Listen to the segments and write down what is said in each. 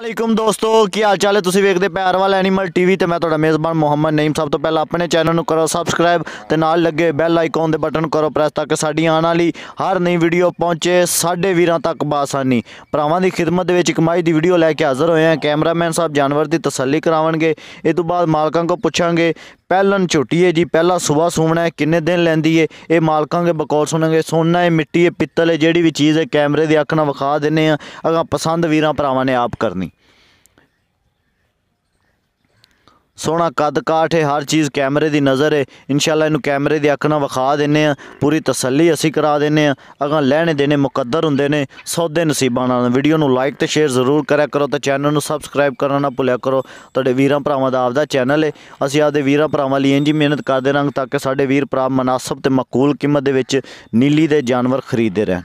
ਅਲੈਕਮ ਦੋਸਤੋ ਕੀ ਹਾਲ ਚਾਲ ਹੈ ਤੁਸੀਂ ਵੇਖਦੇ ਪਿਆਰ ਵਾਲਾ ਐਨੀਮਲ ਟੀਵੀ ਤੇ ਮੈਂ ਤੁਹਾਡਾ ਮੇਜ਼ਬਾਨ ਮੁਹੰਮਦ ਨਈਮ ਸਭ ਤੋਂ ਪਹਿਲਾਂ ਆਪਣੇ ਚੈਨਲ ਨੂੰ ਕਰੋ ਸਬਸਕ੍ਰਾਈਬ ਤੇ ਨਾਲ ਲੱਗੇ ਬੈਲ ਆਈਕਨ ਦੇ ਬਟਨ ਕਰੋ ਪ੍ਰੈਸ ਤਾਂ ਕਿ ਸਾਡੀ ਆਉਣ ਵਾਲੀ ਹਰ ਨਈ ਵੀਡੀਓ ਪਹੁੰਚੇ ਸਾਡੇ ਵੀਰਾਂ ਤੱਕ ਬਾਸਾਨੀ ਭਰਾਵਾਂ ਦੀ ਖਿਦਮਤ ਦੇ ਵਿੱਚ ਕਮਾਈ ਦੀ ਵੀਡੀਓ ਲੈ ਕੇ ਹਾਜ਼ਰ ਹੋਏ ਆਂ ਕੈਮਰਾਮੈਨ ਸਾਹਿਬ ਜਾਨਵਰ ਦੀ ਤਸੱਲੀ ਕਰਾਵਣਗੇ ਇਸ ਤੋਂ ਬਾਅਦ ਮਾਲਕਾਂ ਕੋ ਪੁੱਛਾਂਗੇ ਪਹਿਲਨ ਹੈ ਜੀ ਪਹਿਲਾ ਸਵੇਰ ਸੋਣਾ ਕਿੰਨੇ ਦਿਨ ਲੈਂਦੀ ਏ ਇਹ ਮਾਲਕਾਂ ਦੇ ਬਕੌਲ ਸੁਣਾਂਗੇ ਸੋਨਾ ਹੈ ਮਿੱਟੀ ਹੈ ਪਿੱਤਲ ਹੈ ਜਿਹੜੀ ਵੀ ਚੀਜ਼ ਹੈ ਕੈਮਰੇ ਦੀ ਅੱਖ ਨਾਲ ਵਿਖਾ ਦਿੰਨੇ ਆ ਅਗਾ ਪਸੰਦ ਵੀਰਾਂ ਭਰਾਵਾਂ ਨੇ ਆਪ ਕਰਨੀ ਸੋਹਣਾ ਕੱਦ ਕਾਠ ਹੈ ਹਰ ਚੀਜ਼ ਕੈਮਰੇ ਦੀ ਨਜ਼ਰ ਹੈ ਇਨਸ਼ਾਅੱਲਾ ਇਹਨੂੰ ਕੈਮਰੇ ਦੀ ਅੱਖ ਨਾਲ ਵਿਖਾ ਦਿੰਨੇ ਆ ਪੂਰੀ ਤਸੱਲੀ ਅਸੀਂ ਕਰਾ ਦਿੰਨੇ ਆ ਅਗਾ ਲੈਣੇ ਦੇਣੇ ਮੁਕੱਦਰ ਹੁੰਦੇ ਨੇ ਸੌਦੇ ਨਸੀਬਾਂ ਨਾਲ ਵੀਡੀਓ ਨੂੰ ਲਾਈਕ ਤੇ ਸ਼ੇਅਰ ਜ਼ਰੂਰ ਕਰਿਆ ਕਰੋ ਤੇ ਚੈਨਲ ਨੂੰ ਸਬਸਕ੍ਰਾਈਬ ਕਰਨਾ ਨਾ ਭੁੱਲਿਆ ਕਰੋ ਤੁਹਾਡੇ ਵੀਰਾਂ ਭਰਾਵਾਂ ਦਾ ਆਪਦਾ ਚੈਨਲ ਹੈ ਅਸੀਂ ਆਪਦੇ ਵੀਰਾਂ ਭਰਾਵਾਂ ਲਈ ਇੰਜੀ ਮਿਹਨਤ ਕਰਦੇ ਰਾਂਗ ਤਾਂ ਕਿ ਸਾਡੇ ਵੀਰ ਭਰਾ ਮناسب ਤੇ ਮਕੂਲ ਕੀਮਤ ਦੇ ਵਿੱਚ ਨੀਲੀ ਦੇ ਜਾਨਵਰ ਖਰੀਦਦੇ ਰਹਿਣ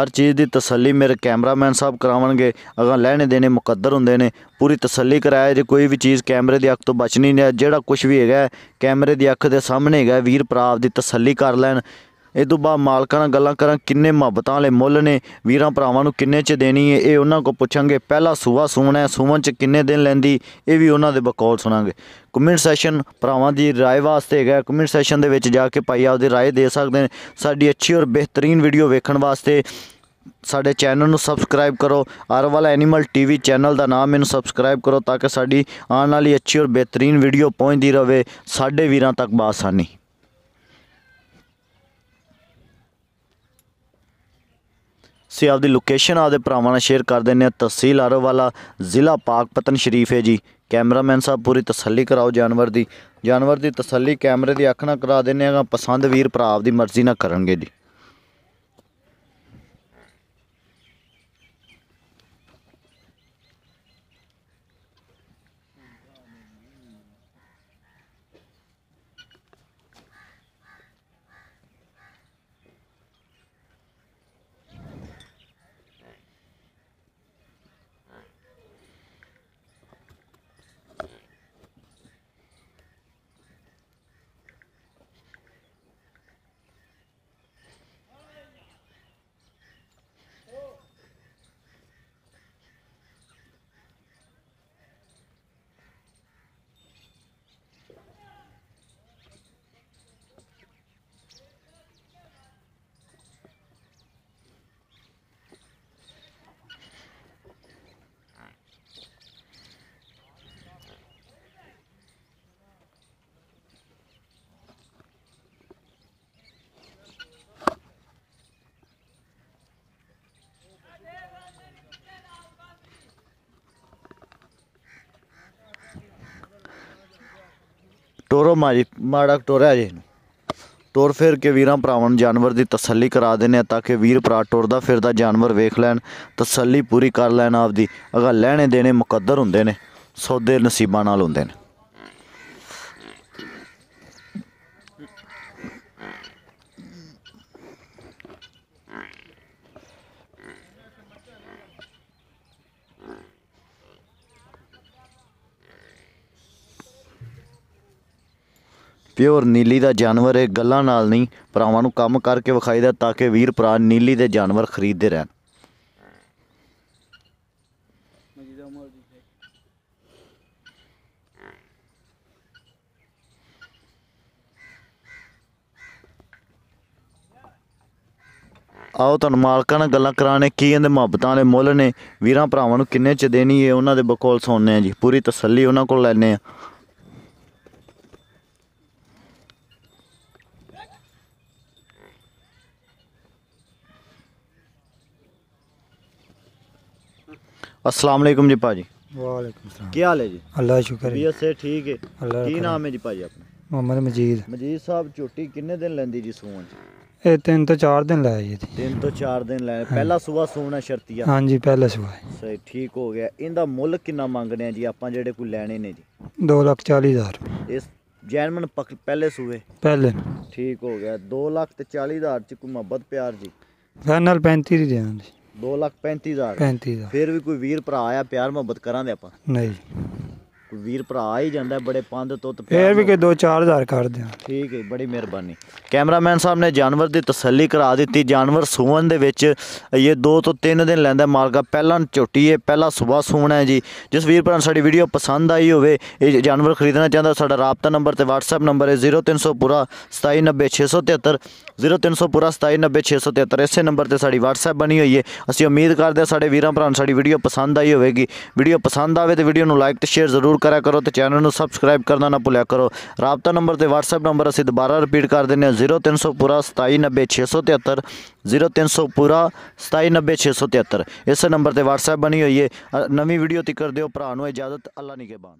ਹਰ ਚੀਜ਼ ਦੀ ਤਸੱਲੀ ਮੇਰੇ ਕੈਮਰਾਮੈਨ ਸਾਹਿਬ ਕਰਾਵਣਗੇ ਅਗਾ ਲੈਣੇ ਦੇਣੇ ਮੁਕੱਦਰ ਹੁੰਦੇ ਨੇ ਪੂਰੀ ਤਸੱਲੀ ਕਰਾਇਆ ਜੇ ਕੋਈ ਵੀ ਚੀਜ਼ ਕੈਮਰੇ ਦੀ ਅੱਖ ਤੋਂ ਬਚਣੀ ਨਹੀਂ ਜਿਹੜਾ ਕੁਝ ਵੀ ਹੈਗਾ ਕੈਮਰੇ ਦੀ ਅੱਖ ਦੇ ਸਾਹਮਣੇ ਹੈਗਾ ਵੀਰ ਪ੍ਰਾਪ ਦੀ ਤਸੱਲੀ ਕਰ ਲੈਣ ਇਹ ਤੋਂ ਬਾਅਦ ਮਾਲਕਾਂ ਨਾਲ ਗੱਲਾਂ ਕਰਾਂ ਕਿੰਨੇ ਮੁਹੱਬਤਾਂ ਵਾਲੇ ਮੁੱਲ ਨੇ ਵੀਰਾਂ ਭਰਾਵਾਂ ਨੂੰ ਕਿੰਨੇ ਚ ਦੇਣੀ ਹੈ ਇਹ ਉਹਨਾਂ ਕੋ ਪੁੱਛਾਂਗੇ ਪਹਿਲਾ ਸੂਆ ਸੂਣਾ ਹੈ ਸੂਵਨ ਚ ਕਿੰਨੇ ਦਿਨ ਲੈਂਦੀ ਇਹ ਵੀ ਉਹਨਾਂ ਦੇ ਬਕੌਲ ਸੁਣਾਂਗੇ ਕਮੈਂਟ ਸੈਸ਼ਨ ਭਰਾਵਾਂ ਦੀ رائے ਵਾਸਤੇ ਹੈਗਾ ਕਮੈਂਟ ਸੈਸ਼ਨ ਦੇ ਵਿੱਚ ਜਾ ਕੇ ਭਾਈ ਆਪਦੀ رائے ਦੇ ਸਕਦੇ ਨੇ ਸਾਡੀ ਅੱਛੀ ਔਰ ਬਿਹਤਰੀਨ ਵੀਡੀਓ ਵੇਖਣ ਵਾਸਤੇ ਸਾਡੇ ਚੈਨਲ ਨੂੰ ਸਬਸਕ੍ਰਾਈਬ ਕਰੋ ਵਾਲਾ ਐਨੀਮਲ ਟੀਵੀ ਚੈਨਲ ਦਾ ਨਾਮ ਇਹਨੂੰ ਸਬਸਕ੍ਰਾਈਬ ਕਰੋ ਤਾਂ ਕਿ ਸਾਡੀ ਆਉਣ ਵਾਲੀ ਅੱਛੀ ਔਰ ਬਿਹਤਰੀਨ ਵੀਡੀਓ ਪਹੁੰਚਦੀ ਰਹੇ ਸਾਡੇ ਵੀਰਾਂ ਤੱਕ ਬਾਸਾਨੀ ਸੇ ਆਪਦੀ ਲੋਕੇਸ਼ਨ ਆਪਦੇ ਭਰਾਵਾਂ ਨਾਲ ਸ਼ੇਅਰ ਕਰ ਦਿੰਨੇ ਆ ਤਹਿਸੀਲ ਆਰੋਵਾਲਾ ਜ਼ਿਲ੍ਹਾ ਪਾਕਪਤਨ ਸ਼ਰੀਫ ਹੈ ਜੀ ਕੈਮਰਾਮੈਨ ਸਾਹਿਬ ਪੂਰੀ ਤਸੱਲੀ ਕਰਾਓ ਜਾਨਵਰ ਦੀ ਜਾਨਵਰ ਦੀ ਤਸੱਲੀ ਕੈਮਰੇ ਦੀ ਅੱਖ ਨਾਲ ਕਰਾ ਦਿੰਨੇ ਆ ਪਸੰਦ ਵੀਰ ਭਰਾ ਆਪਦੀ ਮਰਜ਼ੀ ਨਾਲ ਕਰਨਗੇ ਜੀ ਟੋਰੋ ਮਾਰੀ ਮਾੜਾ ਟੋਰਿਆ ਜੀ ਟੋਰ ਫੇਰ ਕੇ ਵੀਰਾਂ ਭਰਾਵਾਂ ਨੂੰ ਜਾਨਵਰ ਦੀ ਤਸੱਲੀ ਕਰਾ ਦਿੰਨੇ ਆ ਤਾਂ ਕਿ ਵੀਰ ਭਰਾ ਟੋਰਦਾ ਫਿਰਦਾ ਜਾਨਵਰ ਵੇਖ ਲੈਣ ਤਸੱਲੀ ਪੂਰੀ ਕਰ ਲੈਣ ਆਪਦੀ ਅਗਾ ਲੈਣੇ ਦੇਣੇ ਮੁਕੱਦਰ ਹੁੰਦੇ ਨੇ ਸੌਦੇ ਨਸੀਬਾਂ ਨਾਲ ਹੁੰਦੇ ਨੇ ਪਿਓਰ ਨੀਲੀ ਦਾ ਜਾਨਵਰ ਇਹ ਗੱਲਾਂ ਨਾਲ ਨਹੀਂ ਭਰਾਵਾਂ ਨੂੰ ਕੰਮ ਕਰਕੇ ਵਿਖਾਈਦਾ ਤਾਂ ਕਿ ਵੀਰ ਭਰਾ ਨੀਲੀ ਦੇ ਜਾਨਵਰ ਖਰੀਦਦੇ ਰਹਿਣ ਆਓ ਤੁਹਾਨੂੰ ਮਾਲਕਾਂ ਨਾਲ ਗੱਲਾਂ ਕਰਾਣੇ ਕੀ ਇਹਦੇ ਮੁਹੱਬਤਾਂ ਦੇ ਮੁੱਲ ਨੇ ਵੀਰਾਂ ਭਰਾਵਾਂ ਨੂੰ ਕਿੰਨੇ ਚ ਦੇਣੀ ਹੈ ਉਹਨਾਂ ਦੇ ਬਕੌਲ ਸੁਣਨੇ ਆ ਜੀ ਪੂਰੀ ਤਸੱਲੀ ਉਹਨਾਂ ਕੋਲ ਲੈਣੇ ਆ ਅਸਲਾਮ ਅਲੈਕੁਮ ਜੀ ਪਾਜੀ ਵਾਲੇਕੁਮ ਸਲਾਮ ਕੀ ਹਾਲ ਹੈ ਜੀ ਅੱਲਾ ਸ਼ੁਕਰ ਹੈ ਅਸੇ ਠੀਕ ਹੈ ਕੀ ਨਾਮ ਹੈ ਜੀ ਪਾਜੀ ਆਪਣਾ ਮੁਹੰਮਦ ਮਜੀਦ ਮਜੀਦ ਸਾਹਿਬ ਛੁੱਟੀ ਕਿੰਨੇ ਦਿਨ ਲੈਂਦੀ ਜੀ ਸੂਣ ਚ ਇਹ ਤਿੰਨ ਤੋਂ ਚਾਰ ਦਿਨ ਲਾਇਆ ਜੀ ਤਿੰਨ ਤੋਂ ਚਾਰ ਦਿਨ ਲਾਇਆ ਪਹਿਲਾ ਸੂਆ ਸੂਣਾ ਸ਼ਰਤੀਆ ਹਾਂਜੀ ਪਹਿਲਾ ਸੂਆ ਸਹੀ ਠੀਕ ਹੋ ਗਿਆ ਇਹਦਾ ਮੁੱਲ ਕਿੰਨਾ ਮੰਗਦੇ ਆ ਜੀ ਆਪਾਂ ਜਿਹੜੇ ਕੋਈ ਲੈਣੇ ਨੇ ਜੀ 2 ਲੱਖ 40 ਹਜ਼ਾਰ ਇਸ ਜੈਨਮਨ ਪਹਿਲੇ ਸੂਏ ਪਹਿਲੇ ਠੀਕ ਹੋ ਗਿਆ 2 ਲੱਖ ਤੇ 40 ਹਜ਼ਾਰ ਚ ਕੋਈ ਮੁਹੱਬਤ ਪਿਆਰ ਜੀ ਫਾਈਨਲ 35 ਦੀ ਦੇਣਾ ਜੀ 2 ਲੱਖ 35000 35000 ਫਿਰ ਵੀ ਕੋਈ ਵੀਰ ਭਰਾ ਆਇਆ ਪਿਆਰ ਮੁਹੱਬਤ ਕਰਾਂਦੇ ਆਪਾਂ ਨਹੀਂ ਵੀਰ ਭਰਾ ਆ ਹੀ ਜਾਂਦਾ ਬੜੇ ਪੰਦ ਤੁੱਤ ਫੇਰ ਵੀ ਕੇ 2-4000 ਕਰ ਦਿਆਂ ਠੀਕ ਹੈ ਬੜੀ ਮਿਹਰਬਾਨੀ ਕੈਮਰਾਮੈਨ ਸਾਹਿਬ ਨੇ ਜਾਨਵਰ ਦੀ ਤਸੱਲੀ ਕਰਾ ਦਿੱਤੀ ਜਾਨਵਰ ਸੂਣ ਦੇ ਵਿੱਚ ਇਹ 2 ਤੋਂ 3 ਦਿਨ ਲੈਂਦਾ ਮਾਲਕਾ ਪਹਿਲਾਂ ਝੋਟੀ ਹੈ ਪਹਿਲਾਂ ਸਵੇਰ ਸੂਣਾ ਹੈ ਜੀ ਜਿਸ ਵੀਰ ਭਰਾ ਨੂੰ ਸਾਡੀ ਵੀਡੀਓ ਪਸੰਦ ਆਈ ਹੋਵੇ ਇਹ ਜਾਨਵਰ ਖਰੀਦਣਾ ਚਾਹੁੰਦਾ ਸਾਡਾ ਰਾਬਤਾ ਨੰਬਰ ਤੇ WhatsApp ਨੰਬਰ ਹੈ 0300 ਪੂਰਾ 2790673 0300 ਪੂਰਾ 2790673 ਇਸੇ ਨੰਬਰ ਤੇ ਸਾਡੀ WhatsApp ਬਣੀ ਹੋਈ ਹੈ ਅਸੀਂ ਉਮੀਦ ਕਰਦੇ ਹਾਂ ਸਾਡੇ ਵੀਰਾਂ ਭਰਾ ਨੂੰ ਸਾਡੀ ਵੀਡੀਓ ਪਸੰਦ ਆਈ ਹੋਵੇਗੀ ਵੀਡੀਓ ਪਸੰਦ ਆਵੇ ਤੇ ਵੀਡੀਓ ਨੂੰ ਲਾਈਕ ਤੇ ਸ਼ੇਅਰ ਜ਼ਰੂਰ ਜ਼ਰੂਰ ਕਰਿਆ ਕਰੋ ਤੇ ਚੈਨਲ ਨੂੰ ਸਬਸਕ੍ਰਾਈਬ ਕਰਨਾ ਨਾ ਭੁੱਲਿਆ ਕਰੋ ਰਾਬਤਾ ਨੰਬਰ ਤੇ WhatsApp ਨੰਬਰ ਅਸੀਂ ਦੁਬਾਰਾ ਰਿਪੀਟ ਕਰ ਦਿੰਨੇ ਹਾਂ 0300 ਪੂਰਾ 2790673 0300 ਪੂਰਾ 2790673 ਇਸ ਨੰਬਰ ਤੇ WhatsApp ਬਣੀ ਹੋਈ ਹੈ ਨਵੀਂ ਵੀਡੀਓ ਤੇ ਕਰ ਦਿਓ ਭਰਾ ਨੂੰ ਇਜਾਜ਼ਤ ਅੱਲਾ ਨਹੀਂ ਬਾਨ